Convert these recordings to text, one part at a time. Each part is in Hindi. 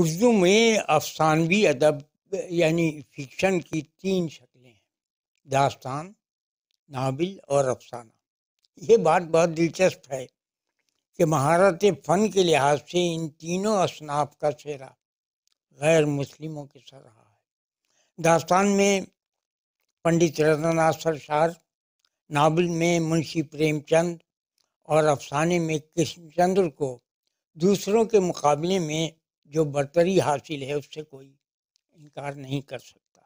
उर्दू में अफसानवी अदब यानी फिक्शन की तीन शक्लें हैं दास्तान नावल और अफसाना ये बात बहुत दिलचस्प है कि महारत फ़न के लिहाज से इन तीनों असनाफ का चेहरा गैर मुस्लिमों के सर रहा है दास्तान में पंडित रतनाथ सरसार नावल में मुंशी प्रेमचंद और अफसाने में कृष्णचंद्र को दूसरों के मुकाबले में जो बर्तरी हासिल है उससे कोई इनकार नहीं कर सकता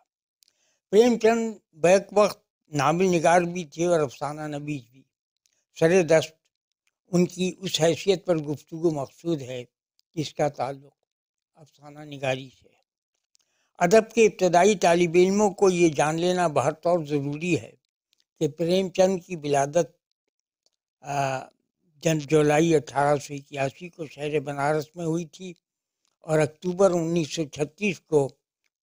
प्रेमचंद बैक वक्त नावल निगार भी थे और अफसाना नबीज भी सर दस्त उनकी उस हैसियत पर गुफ्तु मकसूद है जिसका ताल्लुक अफसाना निगारी से है अदब के इब्तदाई तालब इलमों को ये जान लेना बहुत और ज़रूरी है कि प्रेमचंद की विलादत जन जुलाई अठारह सौ इक्यासी को शहर बनारस में हुई थी और अक्टूबर 1936 को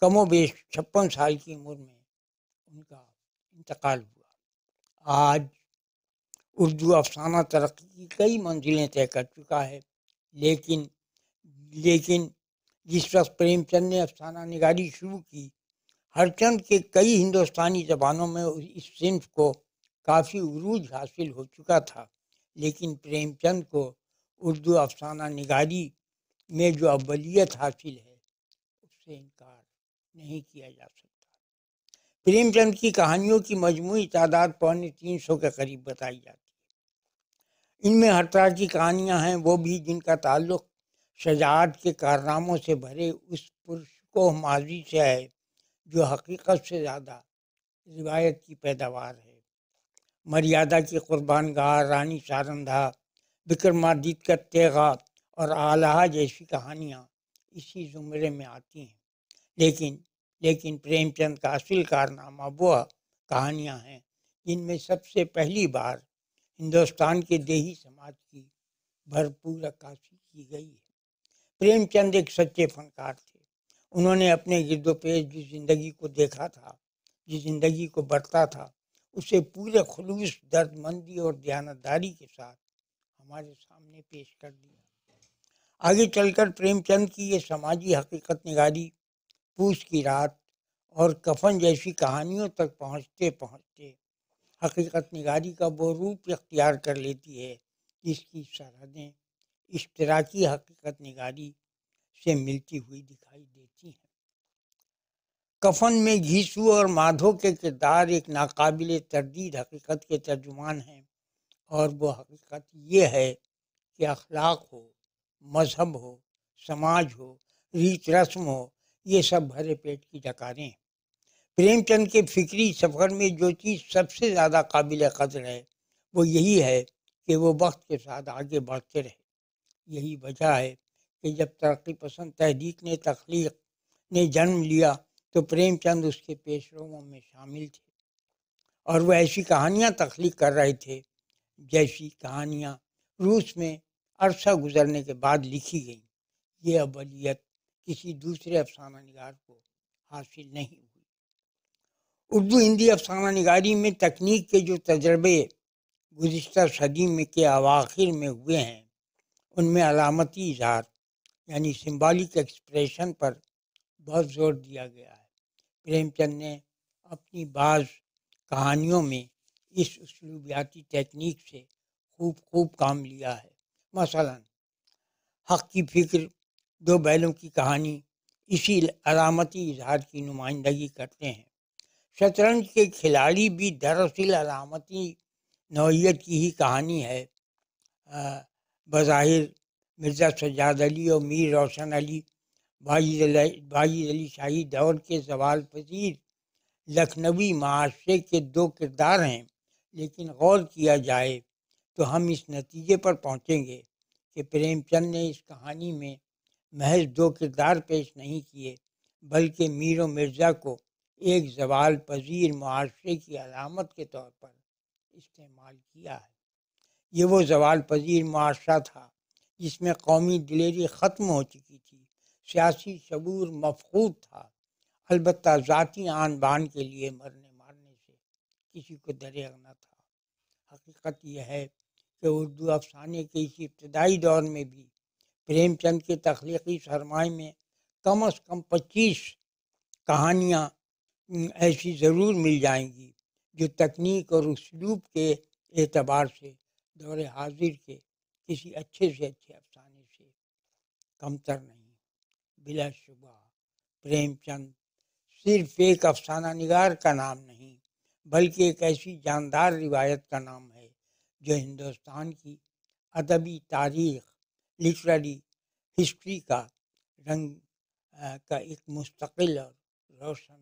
कमोबेश छप्पन साल की उम्र में उनका इंतकाल हुआ आज उर्दू अफसाना तरक्की की कई मंजिलें तय कर चुका है लेकिन लेकिन जिस वक्त प्रेमचंद ने अफसाना निगारी शुरू की हरचंद के कई हिंदुस्तानी जबानों में इस सिंफ को काफ़ी उरूज हासिल हो चुका था लेकिन प्रेमचंद को उर्दू अफसाना निगारी મેં જો બલિયત حاصل ہے ਉਸ સે ઇનકાર નહીં کیا جا سکتا પ્રીમિયમ જંગની કહanioં કી મજમુઈ તાદાદ પહન્ચી 300 કે કરીબ બતાઈ જાતી હૈ ઇનમે હરતાલ કી કહanioં હૈ વો ભી જિનકા તાલુક શજાદ કે કારનામોં સે ભરે ઉસ પુરુષ કો માઝી સે હૈ જો હકીકત સે જ્યાદા રિવાયત કી પેદાવાર હૈ મરિયાદા કે કુરબાનગાર રાની ચારંધા બિકરમાજીત કા તેગા और आला जैसी कहानियाँ इसी ज़ुमरे में आती हैं लेकिन लेकिन प्रेमचंद का असल कारनामा वह कहानियाँ हैं जिनमें सबसे पहली बार हिंदुस्तान के देही समाज की भरपूर अक्सी की गई है प्रेमचंद एक सच्चे फनकार थे उन्होंने अपने गिरदोपेश जिस ज़िंदगी को देखा था जिस ज़िंदगी को बरता था उसे पूरे खलूस दर्दमंदी और दयानतदारी के साथ हमारे सामने पेश कर दिया आगे चलकर प्रेमचंद की ये समाजी हकीकत निगारी पूछ की रात और कफन जैसी कहानियों तक पहुँचते पहुँचते हकीकत निगारी का वो रूप इख्तियार कर लेती है जिसकी सरहदें इश्तराकी हकीकत निगारी से मिलती हुई दिखाई देती हैं कफन में घीसू और माधो के किरदार एक नाकबिल तरदीद हकीकत के तर्जुमान हैं और वो हकीकत ये है कि अखलाक हो मजहब हो समाज हो रीत रस्म हो ये सब भरे पेट की डकारें प्रेमचंद के फिक्री सफ़र में जो चीज़ सबसे ज़्यादा काबिल कदर है वो यही है कि वो वक्त के साथ आगे बढ़ते रहे यही वजह है कि जब तरक्की पसंद तहरीक ने तख्लीक ने जन्म लिया तो प्रेमचंद उसके पेशरों में शामिल थे और वह ऐसी कहानियाँ तख्लीक कर रहे थे जैसी कहानियाँ रूस में अरसा गुजरने के बाद लिखी गई ये अवलियत किसी दूसरे अफसाना निगार को हासिल नहीं हुई उर्दू हिंदी अफसाना निगारी में तकनीक के जो तजर्बे गुज्त सदी में के अवाखिर में हुए हैं उनमें अलामती इजहार यानी सिम्बालिक एक्सप्रेशन पर बहुत जोर दिया गया है प्रेमचंद ने अपनी बाज़ कहानियों में इस उसलूबियाती टेक्निक से खूब खूब काम लिया है मसला हक की फिक्र दो बैलों की कहानी इसी अलामती इजहार की नुमाइंदगी करते हैं शतरंज के खिलाड़ी भी दरअसल अलामती नौीयत की ही कहानी है बज़ाहिर मिर्ज़ा सज्जाद अली और मीर रोशन अली बाजिद बाजिद अली शाही दौर के जवाल पजीर लखनवी माशरे के दो किरदार हैं लेकिन गौर किया जाए तो हम इस नतीजे पर पहुँचेंगे कि प्रेमचंद ने इस कहानी में महज दो किरदार पेश नहीं किए बल्कि मीर मिर्ज़ा को एक जवाल पजीर मुआरे की अलामत के तौर पर इस्तेमाल किया है ये वो जवाल पजीर मुआरा था जिसमें कौमी दिलेरी ख़त्म हो चुकी थी सियासी शबूर मफहूद था अलबत् ज़ाती आन बान के लिए मरने मारने से किसी को दरेगना था हकीकत यह है कि उर्दू अफसाने के इस इब्तदाई दौर में भी प्रेमचंद के तख्लीकी सरमाए में कम अज़ कम पच्चीस कहानियाँ ऐसी ज़रूर मिल जाएंगी जो तकनीक और उसलूब के एतबार से दौर हाजिर के किसी अच्छे से अच्छे अफसाने से कमतर नहीं बिलाशुबा प्रेमचंद सिर्फ एक अफसाना निगार का नाम नहीं बल्कि एक ऐसी जानदार रिवायत का नाम है जो हिंदुस्तान की अदबी तारीख लिटरेरी हिस्ट्री का रंग आ, का एक मुस्तकिल और रोशन